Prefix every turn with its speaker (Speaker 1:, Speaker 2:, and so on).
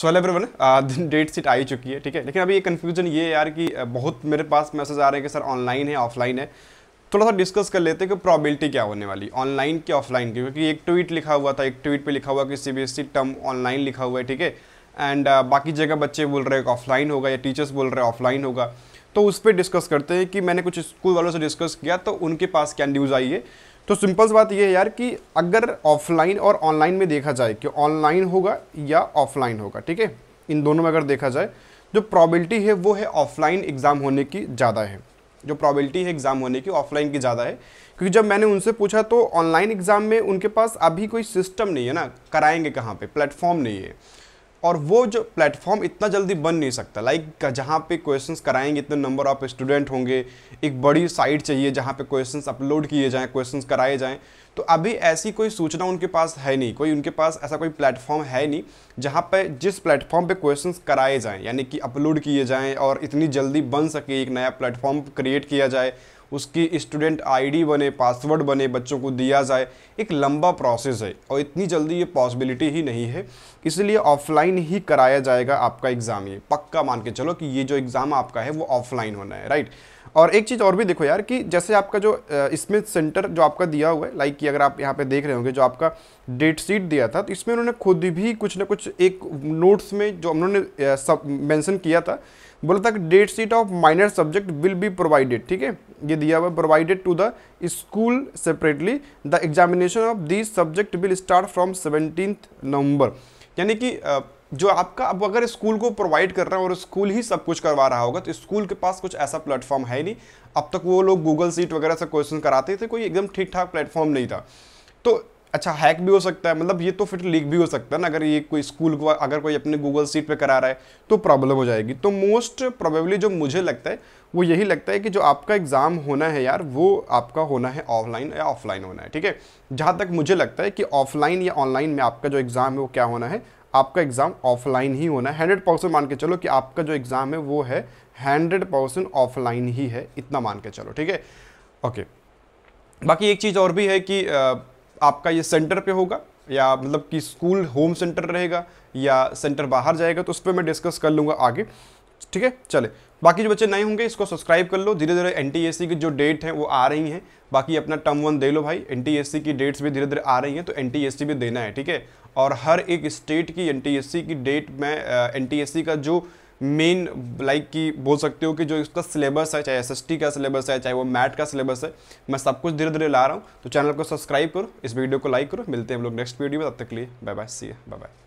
Speaker 1: सो hello everyone date sheet आ ही चुकी है ठीक है लेकिन अभी ये कन्फ्यूजन ये यार कि बहुत मेरे पास मैसेज आ रहे हैं कि सर ऑनलाइन है ऑफलाइन है थोड़ा सा डिस्कस कर लेते हैं कि प्रॉबिलिटी क्या होने वाली ऑनलाइन की ऑफलाइन की क्योंकि एक ट्वीट लिखा हुआ था एक ट्वीट पे लिखा हुआ कि बी टर्म ऑनलाइन लिखा हुआ है ठीक है एंड बाकी जगह बच्चे बोल रहे हैं ऑफलाइन होगा या टीचर्स बोल रहे हैं ऑफलाइन होगा तो उस पर डिस्कस करते हैं कि मैंने कुछ स्कूल वालों से डिस्कस किया तो उनके पास क्या न्यूज़ आई है तो सिंपल बात यह है यार कि अगर ऑफलाइन और ऑनलाइन में देखा जाए कि ऑनलाइन होगा या ऑफलाइन होगा ठीक है इन दोनों में अगर देखा जाए जो प्रॉबिलिटी है वो है ऑफलाइन एग्ज़ाम होने की ज़्यादा है जो प्रॉबिलिटी है एग्ज़ाम होने की ऑफलाइन की ज़्यादा है क्योंकि जब मैंने उनसे पूछा तो ऑनलाइन एग्ज़ाम में उनके पास अभी कोई सिस्टम नहीं है ना कराएंगे कहाँ पे प्लेटफॉर्म नहीं है और वो जो प्लेटफॉर्म इतना जल्दी बन नहीं सकता लाइक जहाँ पे क्वेश्चंस कराएंगे इतने नंबर ऑफ स्टूडेंट होंगे एक बड़ी साइट चाहिए जहाँ पे क्वेश्चंस अपलोड किए जाएँ क्वेश्चंस कराए जाएँ तो अभी ऐसी कोई सूचना उनके पास है नहीं कोई उनके पास ऐसा कोई प्लेटफॉर्म है नहीं जहाँ पर जिस प्लेटफॉर्म पर क्वेश्चन कराए जाएँ यानी कि अपलोड किए जाएँ और इतनी जल्दी बन सके एक नया प्लेटफॉर्म क्रिएट किया जाए उसकी स्टूडेंट आईडी बने पासवर्ड बने बच्चों को दिया जाए एक लंबा प्रोसेस है और इतनी जल्दी ये पॉसिबिलिटी ही नहीं है इसलिए ऑफलाइन ही कराया जाएगा आपका एग्ज़ाम ये पक्का मान के चलो कि ये जो एग्ज़ाम आपका है वो ऑफलाइन होना है राइट और एक चीज़ और भी देखो यार कि जैसे आपका जो स्मिथ सेंटर जो आपका दिया हुआ है लाइक कि अगर आप यहाँ पे देख रहे होंगे जो आपका डेट शीट दिया था तो इसमें उन्होंने खुद भी कुछ ना कुछ एक नोट्स में जो उन्होंने सब मैंसन किया था बोला था कि date sheet of minor subject will be provided ठीक है ये दिया हुआ provided to the school separately the examination of this subject will start from seventeen November यानी कि जो आपका अब अगर स्कूल को प्रोवाइड कर रहा है और स्कूल ही सब कुछ करवा रहा होगा तो स्कूल के पास कुछ ऐसा प्लेटफॉर्म है नहीं अब तक वो लोग गूगल सीट वगैरह से क्वेश्चन कराते थे कोई एकदम ठीक ठाक प्लेटफॉर्म नहीं था तो अच्छा हैक भी हो सकता है मतलब ये तो फिर लीक भी हो सकता है ना अगर ये कोई स्कूल को अगर कोई अपने गूगल सीट पर करा रहा है तो प्रॉब्लम हो जाएगी तो मोस्ट प्रोबेबली जो मुझे लगता है वो यही लगता है कि जो आपका एग्ज़ाम होना है यार वो आपका होना है ऑफलाइन या ऑफलाइन होना है ठीक है जहाँ तक मुझे लगता है कि ऑफलाइन या ऑनलाइन में आपका जो एग्ज़ाम है वो क्या होना है आपका एग्ज़ाम ऑफलाइन ही होना है हंड्रेड परसेंट मान के चलो कि आपका जो एग्ज़ाम है वो है हंड्रेड परसेंट ऑफलाइन ही है इतना मान के चलो ठीक है ओके बाकी एक चीज़ और भी है कि आपका ये सेंटर पे होगा या मतलब कि स्कूल होम सेंटर रहेगा या सेंटर बाहर जाएगा तो उस पर मैं डिस्कस कर लूँगा आगे ठीक है चले बाकी जो बच्चे नए होंगे इसको सब्सक्राइब कर लो धीरे धीरे एन की जो डेट है वो आ रही हैं बाकी अपना टर्म वन दे लो भाई एन की डेट्स भी धीरे धीरे आ रही हैं तो एन भी देना है ठीक है और हर एक स्टेट की एन की डेट में एन का जो मेन लाइक की बोल सकते हो कि जो इसका सिलेबस है चाहे एस का सिलेबस है चाहे वो मैट का सिलेबस है मैं सब कुछ धीरे धीरे ला रहा हूँ तो चैनल को सब्सक्राइब करो इस वीडियो को लाइक करो मिलते हैं हम लोग नेक्स्ट वीडियो में तब तक लिए bye bye see bye bye